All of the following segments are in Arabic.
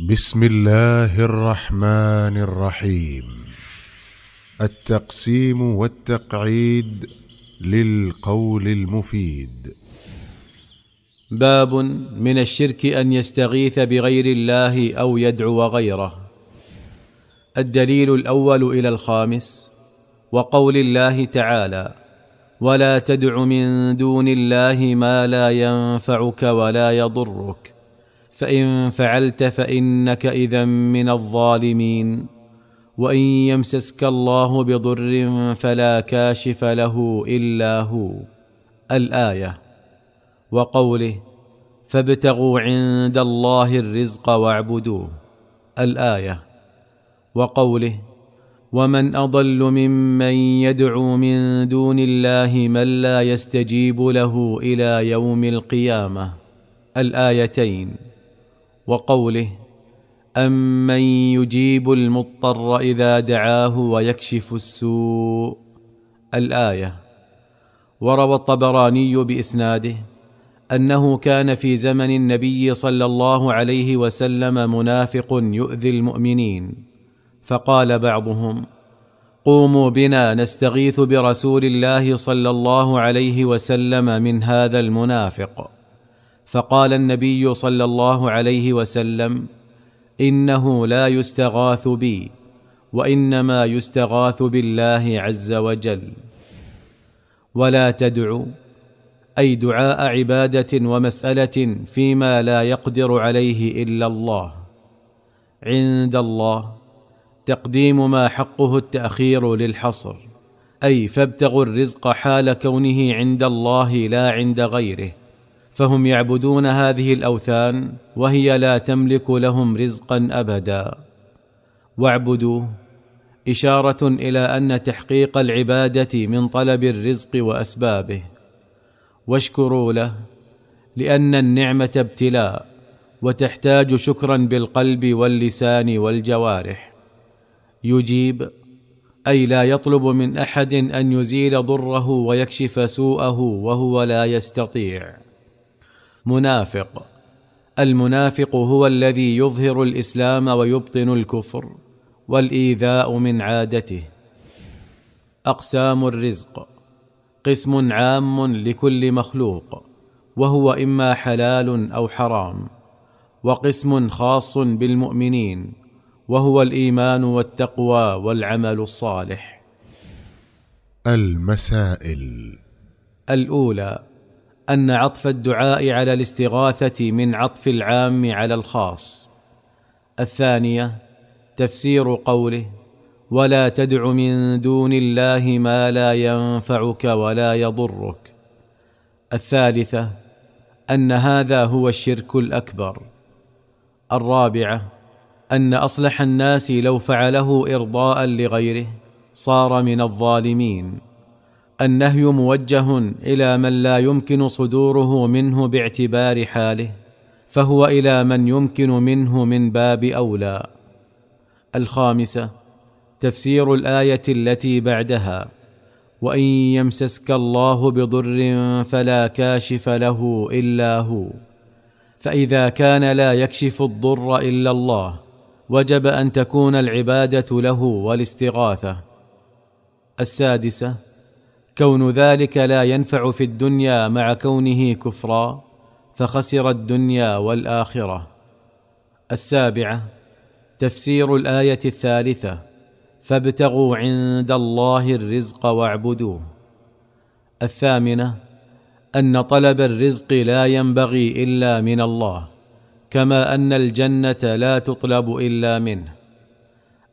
بسم الله الرحمن الرحيم التقسيم والتقعيد للقول المفيد باب من الشرك ان يستغيث بغير الله او يدعو غيره الدليل الاول الى الخامس وقول الله تعالى ولا تدع من دون الله ما لا ينفعك ولا يضرك فان فعلت فانك اذا من الظالمين وان يمسسك الله بضر فلا كاشف له الا هو الايه وقوله فابتغوا عند الله الرزق واعبدوه الايه وقوله ومن اضل ممن يدعو من دون الله من لا يستجيب له الى يوم القيامه الايتين وقوله امن يجيب المضطر اذا دعاه ويكشف السوء الايه وروى الطبراني باسناده انه كان في زمن النبي صلى الله عليه وسلم منافق يؤذي المؤمنين فقال بعضهم قوموا بنا نستغيث برسول الله صلى الله عليه وسلم من هذا المنافق فقال النبي صلى الله عليه وسلم انه لا يستغاث بي وانما يستغاث بالله عز وجل ولا تدعو اي دعاء عباده ومساله فيما لا يقدر عليه الا الله عند الله تقديم ما حقه التاخير للحصر اي فابتغوا الرزق حال كونه عند الله لا عند غيره فهم يعبدون هذه الاوثان وهي لا تملك لهم رزقا ابدا واعبدوه اشاره الى ان تحقيق العباده من طلب الرزق واسبابه واشكروا له لان النعمه ابتلاء وتحتاج شكرا بالقلب واللسان والجوارح يجيب اي لا يطلب من احد ان يزيل ضره ويكشف سوءه وهو لا يستطيع منافق المنافق هو الذي يظهر الاسلام ويبطن الكفر والايذاء من عادته اقسام الرزق قسم عام لكل مخلوق وهو اما حلال او حرام وقسم خاص بالمؤمنين وهو الايمان والتقوى والعمل الصالح المسائل الاولى ان عطف الدعاء على الاستغاثه من عطف العام على الخاص الثانيه تفسير قوله ولا تدع من دون الله ما لا ينفعك ولا يضرك الثالثه ان هذا هو الشرك الاكبر الرابعه ان اصلح الناس لو فعله ارضاء لغيره صار من الظالمين النهي موجه الى من لا يمكن صدوره منه باعتبار حاله فهو الى من يمكن منه من باب اولى الخامسه تفسير الايه التي بعدها وان يمسسك الله بضر فلا كاشف له الا هو فاذا كان لا يكشف الضر الا الله وجب ان تكون العباده له والاستغاثه السادسه كون ذلك لا ينفع في الدنيا مع كونه كفرا فخسر الدنيا والاخره السابعه تفسير الايه الثالثه فابتغوا عند الله الرزق واعبدوه الثامنه ان طلب الرزق لا ينبغي الا من الله كما ان الجنه لا تطلب الا منه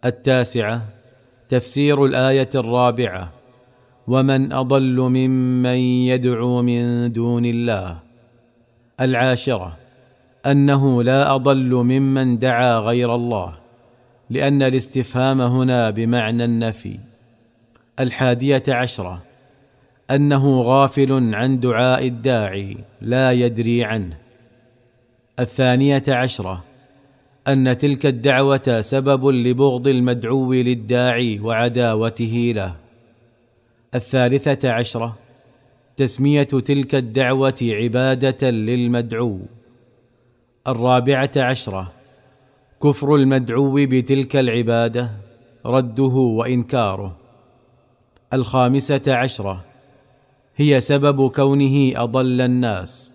التاسعه تفسير الايه الرابعه ومن اضل ممن يدعو من دون الله العاشره انه لا اضل ممن دعا غير الله لان الاستفهام هنا بمعنى النفي الحاديه عشره انه غافل عن دعاء الداعي لا يدري عنه الثانيه عشره ان تلك الدعوه سبب لبغض المدعو للداعي وعداوته له الثالثه عشره تسميه تلك الدعوه عباده للمدعو الرابعه عشره كفر المدعو بتلك العباده رده وانكاره الخامسه عشره هي سبب كونه اضل الناس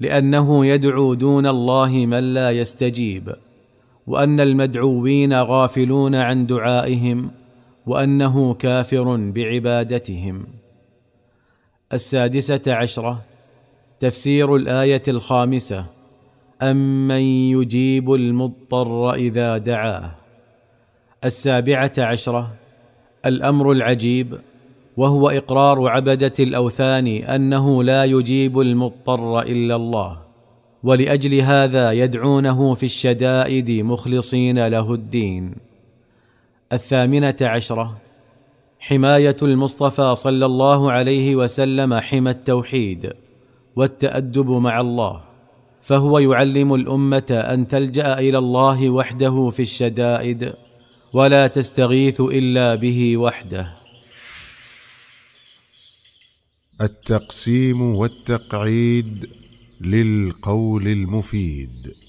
لانه يدعو دون الله من لا يستجيب وان المدعوين غافلون عن دعائهم وانه كافر بعبادتهم السادسه عشره تفسير الايه الخامسه امن يجيب المضطر اذا دعاه السابعه عشره الامر العجيب وهو اقرار عبده الاوثان انه لا يجيب المضطر الا الله ولاجل هذا يدعونه في الشدائد مخلصين له الدين الثامنه عشره حمايه المصطفى صلى الله عليه وسلم حمى التوحيد والتادب مع الله فهو يعلم الامه ان تلجا الى الله وحده في الشدائد ولا تستغيث الا به وحده التقسيم والتقعيد للقول المفيد